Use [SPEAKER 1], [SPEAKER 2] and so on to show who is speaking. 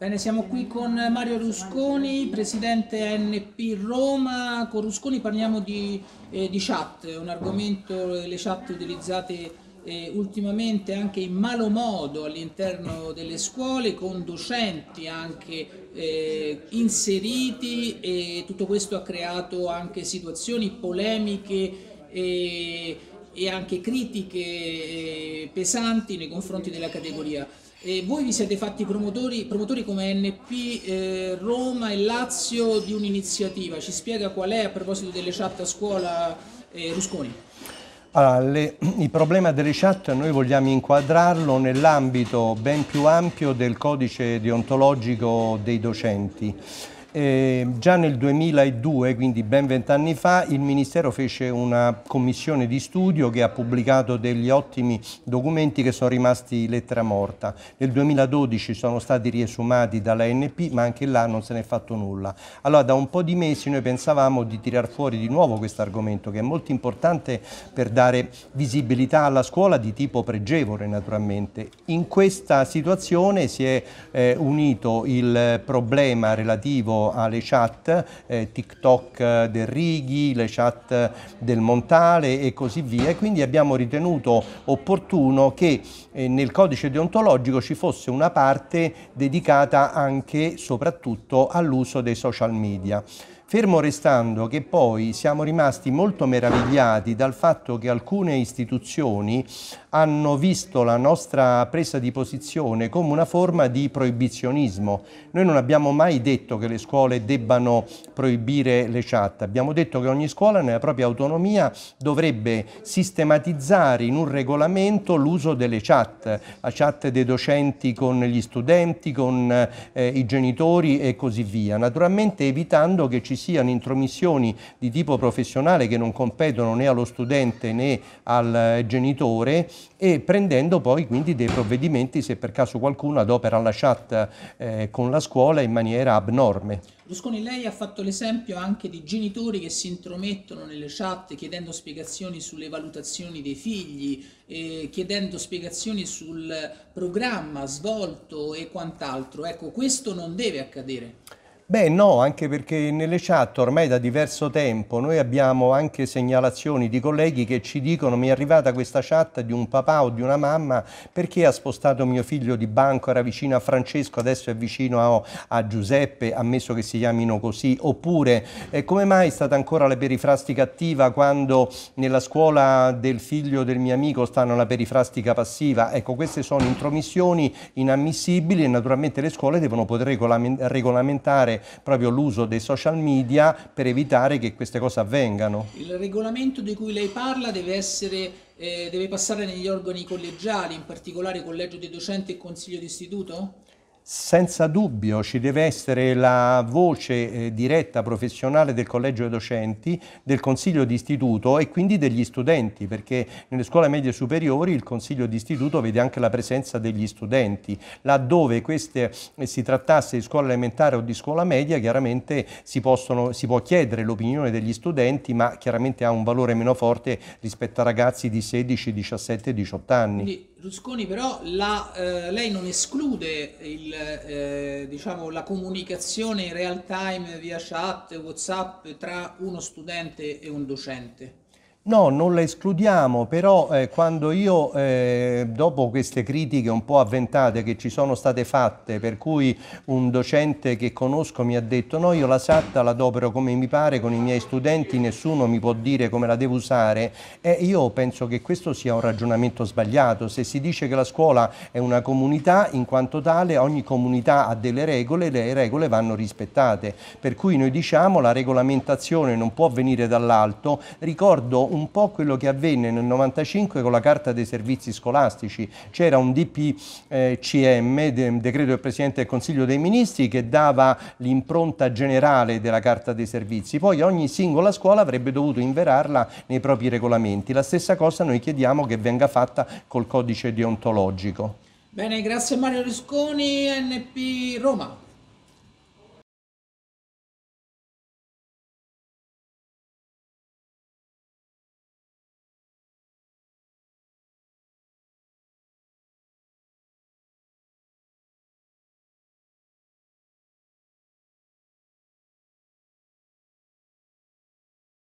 [SPEAKER 1] Bene, siamo qui con Mario Rusconi, presidente ANP Roma. Con Rusconi parliamo di, eh, di chat, un argomento, eh, le chat utilizzate eh, ultimamente anche in malo modo all'interno delle scuole, con docenti anche eh, inseriti e tutto questo ha creato anche situazioni polemiche e eh, e anche critiche eh, pesanti nei confronti della categoria. E voi vi siete fatti promotori, promotori come NP eh, Roma e Lazio di un'iniziativa, ci spiega qual è a proposito delle chat a scuola eh, Rusconi?
[SPEAKER 2] Allora, le, il problema delle chat noi vogliamo inquadrarlo nell'ambito ben più ampio del codice deontologico dei docenti. Eh, già nel 2002, quindi ben vent'anni fa, il Ministero fece una commissione di studio che ha pubblicato degli ottimi documenti che sono rimasti lettera morta. Nel 2012 sono stati riesumati dall'ANP, ma anche là non se n'è fatto nulla. Allora, da un po' di mesi noi pensavamo di tirar fuori di nuovo questo argomento, che è molto importante per dare visibilità alla scuola di tipo pregevole, naturalmente. In questa situazione si è eh, unito il problema relativo alle chat eh, TikTok eh, del Righi, le chat del Montale e così via. E quindi abbiamo ritenuto opportuno che eh, nel codice deontologico ci fosse una parte dedicata anche e soprattutto all'uso dei social media. Fermo restando che poi siamo rimasti molto meravigliati dal fatto che alcune istituzioni hanno visto la nostra presa di posizione come una forma di proibizionismo. Noi non abbiamo mai detto che le scuole debbano proibire le chat, abbiamo detto che ogni scuola nella propria autonomia dovrebbe sistematizzare in un regolamento l'uso delle chat, la chat dei docenti con gli studenti, con eh, i genitori e così via, naturalmente evitando che ci siano intromissioni di tipo professionale che non competono né allo studente né al eh, genitore e prendendo poi quindi dei provvedimenti se per caso qualcuno adopera la chat eh, con la scuola in maniera abnorme.
[SPEAKER 1] Rusconi, lei ha fatto l'esempio anche di genitori che si intromettono nelle chat chiedendo spiegazioni sulle valutazioni dei figli, eh, chiedendo spiegazioni sul programma svolto e quant'altro. Ecco, questo non deve accadere.
[SPEAKER 2] Beh no, anche perché nelle chat ormai da diverso tempo noi abbiamo anche segnalazioni di colleghi che ci dicono mi è arrivata questa chat di un papà o di una mamma perché ha spostato mio figlio di banco, era vicino a Francesco, adesso è vicino a, a Giuseppe, ammesso che si chiamino così, oppure eh, come mai è stata ancora la perifrastica attiva quando nella scuola del figlio del mio amico stanno la perifrastica passiva? Ecco, queste sono intromissioni inammissibili e naturalmente le scuole devono poter regolamentare proprio l'uso dei social media per evitare che queste cose avvengano?
[SPEAKER 1] Il regolamento di cui lei parla deve essere eh, deve passare negli organi collegiali, in particolare collegio dei docenti e consiglio di istituto?
[SPEAKER 2] Senza dubbio ci deve essere la voce eh, diretta professionale del collegio dei docenti, del consiglio d'istituto e quindi degli studenti, perché nelle scuole medie superiori il consiglio d'istituto vede anche la presenza degli studenti. Laddove queste eh, si trattasse di scuola elementare o di scuola media, chiaramente si, possono, si può chiedere l'opinione degli studenti, ma chiaramente ha un valore meno forte rispetto a ragazzi di 16, 17, 18 anni.
[SPEAKER 1] Quindi Rusconi però la, eh, lei non esclude il, eh, diciamo, la comunicazione in real time via chat, Whatsapp tra uno studente e un docente.
[SPEAKER 2] No, non la escludiamo, però eh, quando io, eh, dopo queste critiche un po' avventate che ci sono state fatte, per cui un docente che conosco mi ha detto no, io la satta la adopero come mi pare con i miei studenti, nessuno mi può dire come la devo usare, eh, io penso che questo sia un ragionamento sbagliato. Se si dice che la scuola è una comunità, in quanto tale ogni comunità ha delle regole, le regole vanno rispettate. Per cui noi diciamo la regolamentazione non può venire dall'alto. Ricordo un un po' quello che avvenne nel 95 con la Carta dei Servizi Scolastici. C'era un DPCM, eh, decreto del Presidente del Consiglio dei Ministri, che dava l'impronta generale della Carta dei Servizi. Poi ogni singola scuola avrebbe dovuto inverarla nei propri regolamenti. La stessa cosa noi chiediamo che venga fatta col codice deontologico.
[SPEAKER 1] Bene, grazie Mario Risconi, NP Roma.